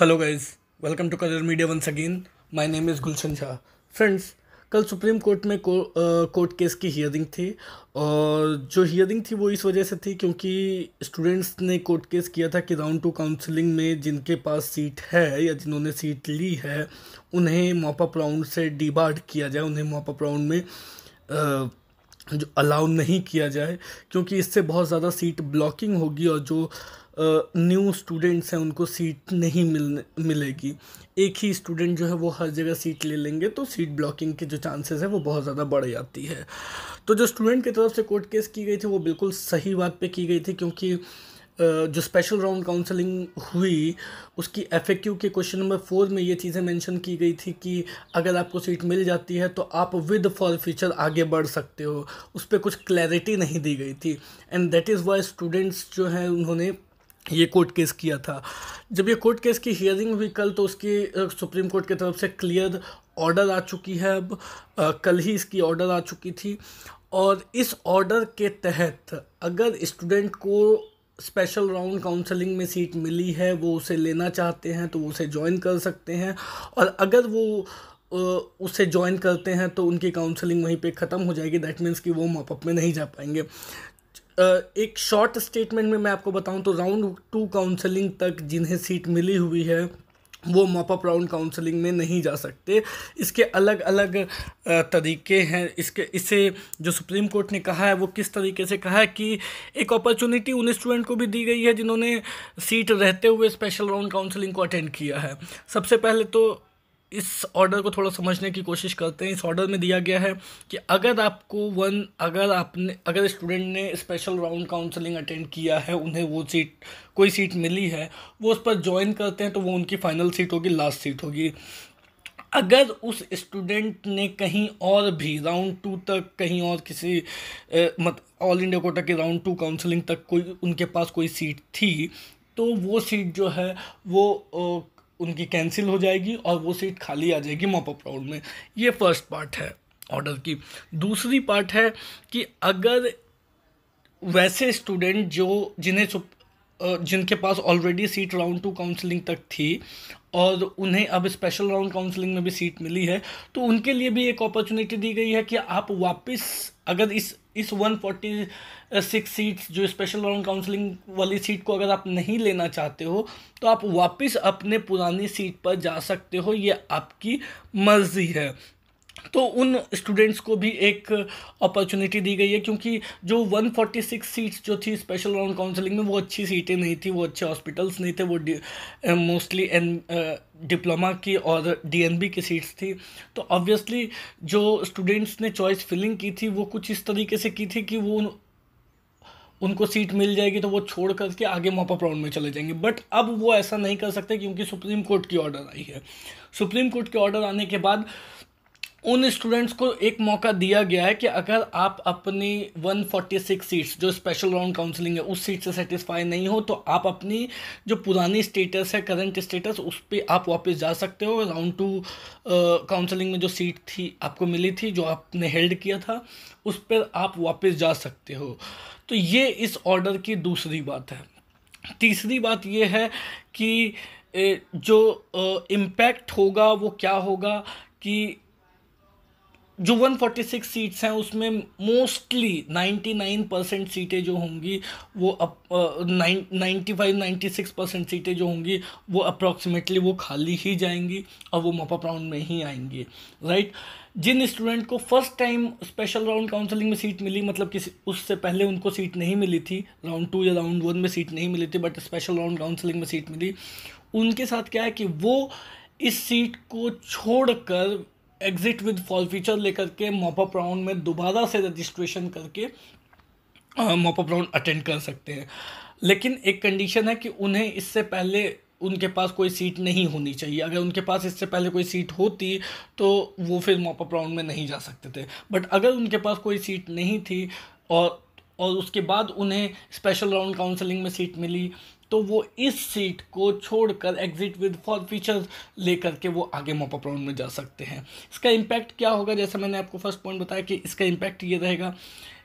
hello guys welcome to colour media once again my name is Gulshan Shah friends कल supreme court में को, आ, court case की hearing थी और जो हियरिंग थी वो इस वजह से थी क्योंकि स्टूडेंट्स ने कोर्ट केस किया था कि राउंड टू काउंसलिंग में जिनके पास सीट है या जिन्होंने सीट ली है उन्हें मॉपअप राउंड से डिबार्ड किया जाए उन्हें मॉपअप राउंड में आ, जो अलाउ नहीं किया जाए क्योंकि इससे बहुत ज़्यादा सीट ब्लॉकिंग होगी और जो न्यू स्टूडेंट्स हैं उनको सीट नहीं मिल मिलेगी एक ही स्टूडेंट जो है वो हर जगह सीट ले लेंगे तो सीट ब्लॉकिंग के जो चांसेस है वो बहुत ज़्यादा बढ़ जाती है तो जो स्टूडेंट की तरफ से कोर्ट केस की गई थी वो बिल्कुल सही बात पे की गई थी क्योंकि जो स्पेशल राउंड काउंसलिंग हुई उसकी एफ के क्वेश्चन नंबर फोर में ये चीज़ें मेंशन की गई थी कि अगर आपको सीट मिल जाती है तो आप विद फॉर फ्यूचर आगे बढ़ सकते हो उस पर कुछ क्लैरिटी नहीं दी गई थी and that is why students जो हैं उन्होंने ये कोर्ट केस किया था जब ये कोर्ट केस की हियरिंग हुई कल तो उसकी सुप्रीम कोर्ट की तरफ से क्लियर ऑर्डर आ चुकी है अब कल ही इसकी ऑर्डर आ चुकी थी और इस ऑर्डर के तहत अगर स्टूडेंट को स्पेशल राउंड काउंसलिंग में सीट मिली है वो उसे लेना चाहते हैं तो वो उसे ज्वाइन कर सकते हैं और अगर वो उसे ज्वाइन करते हैं तो उनकी काउंसलिंग वहीं पे ख़त्म हो जाएगी दैट मीन्स कि वो मॉपअप में नहीं जा पाएंगे एक शॉर्ट स्टेटमेंट में मैं आपको बताऊं तो राउंड टू काउंसलिंग तक जिन्हें सीट मिली हुई है वो मॉपअप राउंड काउंसलिंग में नहीं जा सकते इसके अलग अलग तरीके हैं इसके इसे जो सुप्रीम कोर्ट ने कहा है वो किस तरीके से कहा है कि एक अपॉर्चुनिटी उन स्टूडेंट को भी दी गई है जिन्होंने सीट रहते हुए स्पेशल राउंड काउंसलिंग को अटेंड किया है सबसे पहले तो इस ऑर्डर को थोड़ा समझने की कोशिश करते हैं इस ऑर्डर में दिया गया है कि अगर आपको वन अगर आपने अगर स्टूडेंट ने स्पेशल राउंड काउंसलिंग अटेंड किया है उन्हें वो सीट कोई सीट मिली है वो उस पर ज्वाइन करते हैं तो वो उनकी फ़ाइनल सीट होगी लास्ट सीट होगी अगर उस स्टूडेंट ने कहीं और भी राउंड टू तक कहीं और किसी मत ऑल इंडिया कोटा के राउंड टू काउंसलिंग तक कोई उनके पास कोई सीट थी तो वो सीट जो है वो ओ, उनकी कैंसिल हो जाएगी और वो सीट खाली आ जाएगी मॉपअप राउंड में ये फर्स्ट पार्ट है ऑर्डर की दूसरी पार्ट है कि अगर वैसे स्टूडेंट जो जिन्हें जिनके पास already seat round two counselling तक थी और उन्हें अब स्पेशल राउंड काउंसलिंग में भी सीट मिली है तो उनके लिए भी एक अपॉर्चुनिटी दी गई है कि आप वापस अगर इस इस 146 सीट्स जो स्पेशल राउंड काउंसलिंग वाली सीट को अगर आप नहीं लेना चाहते हो तो आप वापस अपने पुरानी सीट पर जा सकते हो ये आपकी मर्ज़ी है तो उन स्टूडेंट्स को भी एक अपॉर्चुनिटी दी गई है क्योंकि जो 146 सीट्स जो थी स्पेशल राउंड काउंसलिंग में वो अच्छी सीटें नहीं थी वो अच्छे हॉस्पिटल्स नहीं थे वो मोस्टली एन डिप्लोमा की और डीएनबी की सीट्स थी तो ऑब्वियसली जो स्टूडेंट्स ने चॉइस फिलिंग की थी वो कुछ इस तरीके से की थी कि वो उनको सीट मिल जाएगी तो वो छोड़ करके आगे मॉपअप राउंड में चले जाएंगे बट अब वो ऐसा नहीं कर सकते क्योंकि सुप्रीम कोर्ट की ऑर्डर आई है सुप्रीम कोर्ट के ऑर्डर आने के बाद उन स्टूडेंट्स को एक मौका दिया गया है कि अगर आप अपनी 146 सीट्स जो स्पेशल राउंड काउंसलिंग है उस सीट से सेटिस्फाई नहीं हो तो आप अपनी जो पुरानी स्टेटस है करंट स्टेटस उस पर आप वापस जा सकते हो राउंड टू काउंसलिंग में जो सीट थी आपको मिली थी जो आपने हेल्ड किया था उस पर आप वापस जा सकते हो तो ये इस ऑर्डर की दूसरी बात है तीसरी बात ये है कि जो इम्पैक्ट होगा वो क्या होगा कि जो 146 सीट्स हैं उसमें मोस्टली 99 परसेंट सीटें जो होंगी वो up ninety five ninety six percent सीटें जो होंगी वो अप्रॉक्सीमेटली वो खाली ही जाएंगी और वो मोपअप राउंड में ही आएंगी राइट जिन स्टूडेंट को first time special round counselling में सीट मिली मतलब किसी उससे पहले उनको सीट नहीं मिली थी राउंड टू या राउंड वन में सीट नहीं मिली थी बट स्पेशल राउंड काउंसलिंग में सीट मिली उनके साथ क्या है कि वो इस सीट को छोड़कर एग्ज़िट विद फॉल फीचर लेकर के मॉपअप राउंड में दोबारा से रजिस्ट्रेशन करके मॉपअप राउंड अटेंड कर सकते हैं लेकिन एक कंडीशन है कि उन्हें इससे पहले उनके पास कोई सीट नहीं होनी चाहिए अगर उनके पास इससे पहले कोई सीट होती तो वो फिर मॉपअप राउंड में नहीं जा सकते थे बट अगर उनके पास कोई सीट नहीं थी और और उसके बाद उन्हें स्पेशल राउंड काउंसलिंग में सीट मिली तो वो इस सीट को छोड़कर एग्जिट विद फॉर फीचर्स लेकर के वो आगे मॉपअप राउंड में जा सकते हैं इसका इम्पैक्ट क्या होगा जैसे मैंने आपको फर्स्ट पॉइंट बताया कि इसका इम्पैक्ट ये रहेगा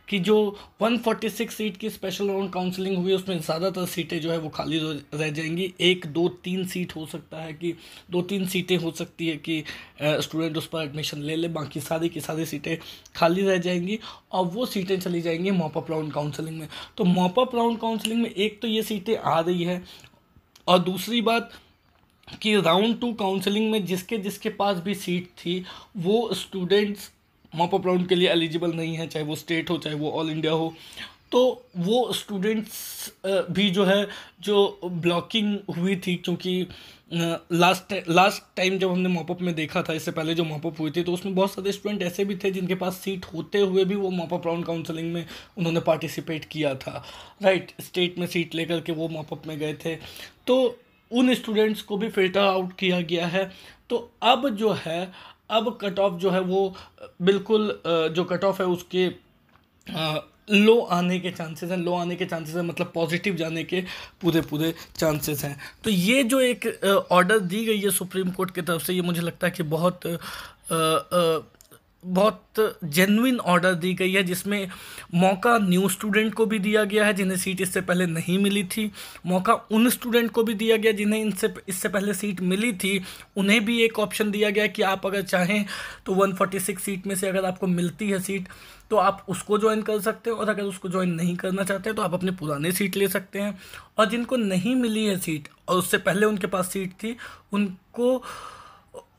कि जो 146 सीट की स्पेशल राउंड काउंसलिंग हुई उसमें ज़्यादातर सीटें जो है वो खाली रह जाएंगी एक दो तीन सीट हो सकता है कि दो तीन सीटें हो सकती है कि स्टूडेंट उस पर एडमिशन ले ले बाकी सारी की सारी सीटें खाली रह जाएंगी और वो सीटें चली जाएंगी मॉपअप राउंड काउंसलिंग में तो मॉपअप राउंड काउंसलिंग में एक तो ये सीटें आ रही है और दूसरी बात कि राउंड टू काउंसलिंग में जिसके जिसके पास भी सीट थी वो स्टूडेंट्स मॉप अप राउंड के लिए एलिजिबल नहीं है चाहे वो स्टेट हो चाहे वो ऑल इंडिया हो तो वो स्टूडेंट्स भी जो है जो ब्लॉकिंग हुई थी क्योंकि लास्ट लास्ट टाइम जब हमने मॉपअप में देखा था इससे पहले जो मॉपअप हुई थी तो उसमें बहुत सारे स्टूडेंट ऐसे भी थे जिनके पास सीट होते हुए भी वो मॉपअप राउंड काउंसलिंग में उन्होंने पार्टिसिपेट किया था राइट स्टेट में सीट लेकर के वो मॉपअप में गए थे तो उन स्टूडेंट्स को भी फिल्टर आउट किया गया है तो अब जो है अब कट ऑफ जो है वो बिल्कुल जो कट ऑफ है उसके लो आने के चांसेस हैं लो आने के चांसेस हैं मतलब पॉजिटिव जाने के पूरे पूरे चांसेस हैं तो ये जो एक ऑर्डर दी गई है सुप्रीम कोर्ट की तरफ से ये मुझे लगता है कि बहुत आ, आ, बहुत जेनविन ऑर्डर दी गई है जिसमें मौका न्यू स्टूडेंट को भी दिया गया है जिन्हें सीट इससे पहले नहीं मिली थी मौका उन स्टूडेंट को भी दिया गया जिन्हें इनसे इससे पहले सीट मिली थी उन्हें भी एक ऑप्शन दिया गया कि आप अगर चाहें तो 146 सीट में से अगर आपको मिलती है सीट तो आप उसको ज्वाइन कर सकते हैं और अगर उसको ज्वाइन नहीं करना चाहते तो आप अपने पुराने सीट ले सकते हैं और जिनको नहीं मिली है सीट और उससे पहले उनके पास सीट थी उनको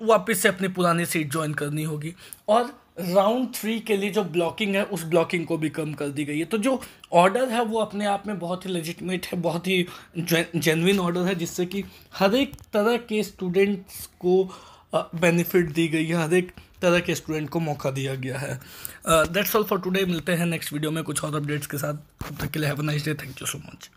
वापस से अपनी पुरानी सीट ज्वाइन करनी होगी और राउंड थ्री के लिए जो ब्लॉकिंग है उस ब्लॉकिंग को भी कम कर दी गई है तो जो ऑर्डर है वो अपने आप में बहुत ही लेजिटमेट है बहुत ही जेनविन ऑर्डर है जिससे कि हर एक तरह के स्टूडेंट्स को बेनिफिट दी गई है हर एक तरह के स्टूडेंट को मौका दिया गया है दैट्स ऑल फॉर टुडे मिलते हैं नेक्स्ट वीडियो में कुछ और अपडेट्स के साथ तब तक के लिए have a nice day thank you so much